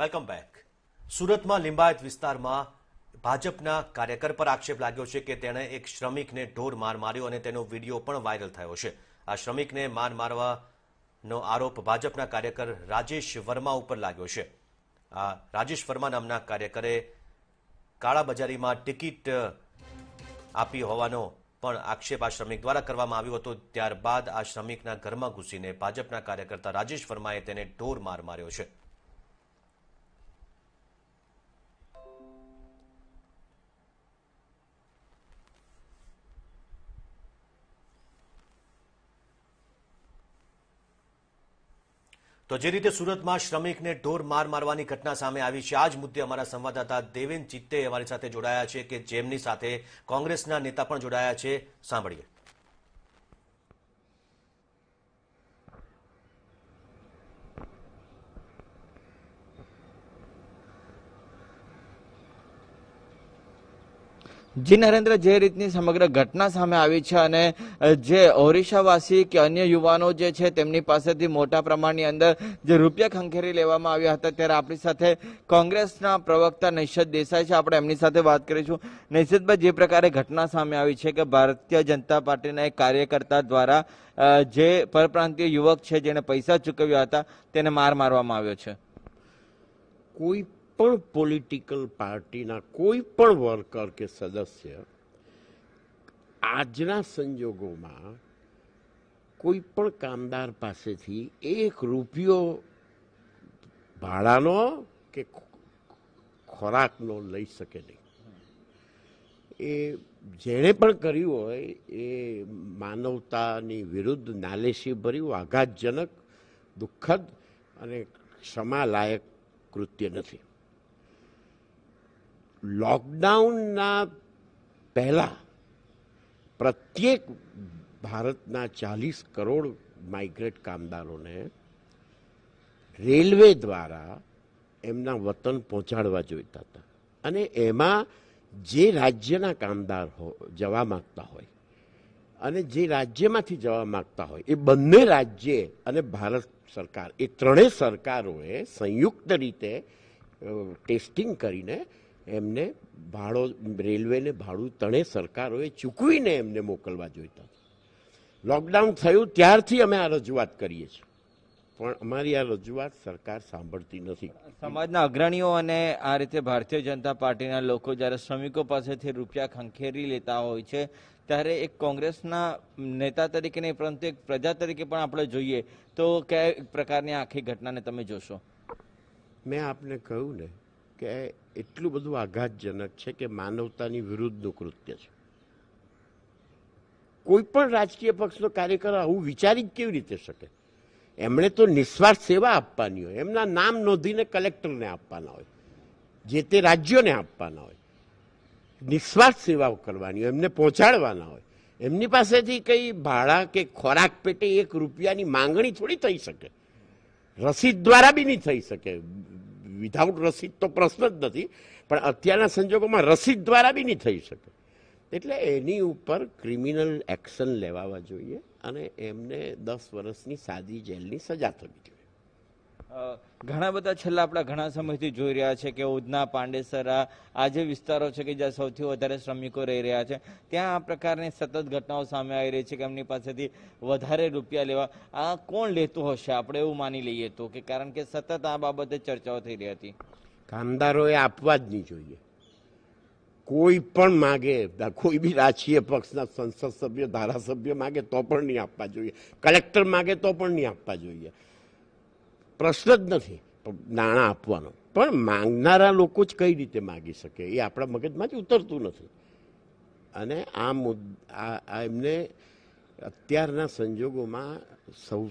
welcome back સુરતમાં લિંબાયત વિસ્તારમાં ભાજપના કાર્યકર પર આક્ષેપ લાગ્યો છે કે તેણે એક શ્રમિકને ઢોર માર માર્યો અને તેનો વિડીયો પણ વાયરલ થયો છે આ શ્રમિકને માર મારવાનો આરોપ ભાજપના કાર્યકર રાજેશ વર્મા ઉપર લાગ્યો છે આ રાજેશ વર્મા નામના કાર્યકરે કાળાબજારીમાં ટિકિટ આપી હોવાનો પણ આક્ષેપ આ શ્રમિક દ્વારા કરવામાં આવ્યો હતો ત્યારબાદ આ શ્રમિકના ઘરમાં ઘૂસીને ભાજપના કાર્યકર્તા રાજેશ વર્માએ તેને ઢોર માર માર્યો છે તો જે રીતે સુરતમાં શ્રમિકને ઢોર માર મારવાની ઘટના સામે આવી છે આ જ મુદ્દે અમારા સંવાદદાતા દેવેન ચિત્તે અમારી સાથે જોડાયા છે કે જેમની સાથે કોંગ્રેસના નેતા પણ જોડાયા છે સાંભળીએ જી નરેન્દ્ર જે રીતની સમગ્ર ઘટના સામે આવી છે અને જે ઓરિસ્સાવાસી કે અન્ય યુવાનો જે છે તેમની પાસેથી મોટા પ્રમાણની અંદર જે રૂપિયા ખંખેરી લેવામાં આવ્યા હતા ત્યારે આપણી સાથે કોંગ્રેસના પ્રવક્તા નૈષદ દેસાઈ છે આપણે એમની સાથે વાત કરીશું નૈષદભાઈ જે પ્રકારે ઘટના સામે આવી છે કે ભારતીય જનતા પાર્ટીના એક કાર્યકર્તા દ્વારા જે પરપ્રાંતિય યુવક છે જેણે પૈસા ચૂકવ્યા હતા તેને માર મારવામાં આવ્યો છે કોઈ પણ પોલિટિકલ પાર્ટીના કોઈ પણ વર્કર કે સદસ્ય આજના સંજોગોમાં કોઈ પણ કામદાર પાસેથી એક રૂપિયો ભાડાનો કે ખોરાકનો લઈ શકે નહીં એ જેણે પણ કર્યું હોય એ માનવતાની વિરુદ્ધ નાલેશી ભર્યું આઘાતજનક દુઃખદ અને ક્ષમાલાયક કૃત્ય નથી લોકડાઉનના પહેલાં પ્રત્યેક ભારતના ચાલીસ કરોડ માઇગ્રેટ કામદારોને રેલવે દ્વારા એમના વતન પહોંચાડવા જોઈતા હતા અને એમાં જે રાજ્યના કામદાર હો જવા માગતા હોય અને જે રાજ્યમાંથી જવા માગતા હોય એ બંને રાજ્ય અને ભારત સરકાર એ ત્રણેય સરકારોએ સંયુક્ત રીતે ટેસ્ટિંગ કરીને એમને ભાડો રેલવેને ભાડું તણે સરકારોએ ચૂકવીને એમને મોકલવા જોઈતા લોકડાઉન થયું ત્યારથી અમે આ રજૂઆત કરીએ છીએ પણ અમારી આ રજૂઆત સરકાર સાંભળતી નથી સમાજના અગ્રણીઓ અને આ રીતે ભારતીય જનતા પાર્ટીના લોકો જ્યારે શ્રમિકો પાસેથી રૂપિયા ખંખેરી લેતા હોય છે ત્યારે એક કોંગ્રેસના નેતા તરીકે નહીં પરંતુ એક પ્રજા તરીકે પણ આપણે જોઈએ તો કયા પ્રકારની આખી ઘટનાને તમે જોશો મેં આપને કહ્યું ને કે એટલું બધું આઘાતજનક છે કે માનવતાની વિરુદ્ધનું કૃત્ય છે કોઈ પણ રાજકીય પક્ષનો કાર્યકર આવું વિચારી કેવી રીતે શકે એમણે તો નિસ્વાર્થ સેવા આપવાની હોય એમના નામ નોંધીને કલેક્ટરને આપવાના હોય જે તે રાજ્યોને આપવાના હોય નિસ્વાર્થ સેવાઓ કરવાની હોય એમને પહોંચાડવાના હોય એમની પાસેથી કંઈ ભાડા કે ખોરાક પેટે એક રૂપિયાની માંગણી થોડી થઈ શકે રસીદ દ્વારા બી નહીં થઈ શકે વિધાઉટ રસીદ તો પ્રશ્ન જ નથી પણ અત્યારના સંજોગોમાં રસીદ દ્વારા બી નહીં થઈ શકે એટલે એની ઉપર ક્રિમિનલ એક્શન લેવા જોઈએ અને એમને દસ વર્ષની સાદી જેલની સજા થવી જોઈએ ઘણા બધા છેલ્લા આપણા ઘણા સમયથી જોઈ રહ્યા છે કે ઉધના પાંડેસરા આ જે વિસ્તારો છે કે જ્યાં સૌથી વધારે શ્રમિકો રહી રહ્યા છે ત્યાં આ પ્રકારની સતત ઘટનાઓ સામે આવી રહી છે કે એમની પાસેથી વધારે રૂપિયા લેવા આ કોણ લેતું હશે આપણે એવું માની લઈએ તો કે કારણ કે સતત આ બાબતે ચર્ચાઓ થઈ રહી હતી કામદારોએ આપવા જ નહીં જોઈએ કોઈ પણ માગે કોઈ બી રાજકીય પક્ષના સંસદ સભ્ય ધારાસભ્ય માગે તો પણ નહીં આપવા જોઈએ કલેક્ટર માગે તો પણ નહીં આપવા જોઈએ પ્રશ્ન જ નથી નાણાં આપવાનો પણ માંગનારા લોકો જ કઈ રીતે માગી શકે એ આપણા મગજમાં જ ઉતરતું નથી અને આ મુદ્દા એમને અત્યારના સંજોગોમાં સૌ